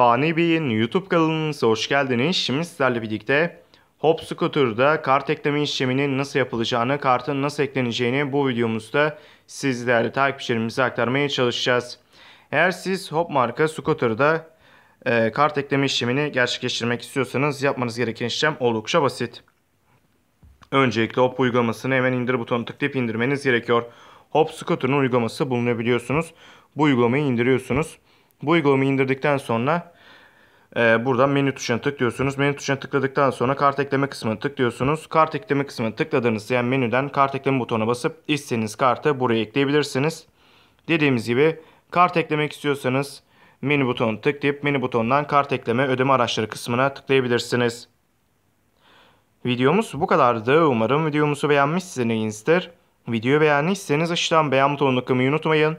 Fani Bey'in YouTube kanalınıza hoş geldiniz. Şimdi sizlerle birlikte Hop Scooter'da kart ekleme işleminin nasıl yapılacağını, kartın nasıl ekleneceğini bu videomuzda sizlerle değerli takipçilerimize aktarmaya çalışacağız. Eğer siz Hop marka Scooter'da e, kart ekleme işlemini gerçekleştirmek istiyorsanız yapmanız gereken işlem oldukça basit. Öncelikle Hop uygulamasını hemen indir butonu tıklayıp indirmeniz gerekiyor. Hop Scooter'ın uygulaması bulunabiliyorsunuz. Bu uygulamayı indiriyorsunuz. Bu uygulamayı indirdikten sonra e, buradan menü tuşuna tıklıyorsunuz. Menü tuşuna tıkladıktan sonra kart ekleme kısmına tıklıyorsunuz. Kart ekleme kısmına tıkladığınız yani menüden kart ekleme butonuna basıp istediğiniz kartı buraya ekleyebilirsiniz. Dediğimiz gibi kart eklemek istiyorsanız menü butonu tıklayıp menü butonundan kart ekleme ödeme araçları kısmına tıklayabilirsiniz. Videomuz bu kadardı. Umarım videomuzu beğenmişsinizdir. Videoyu beğendiyseniz aşağıdan beğen butonunu tıklamayı unutmayın.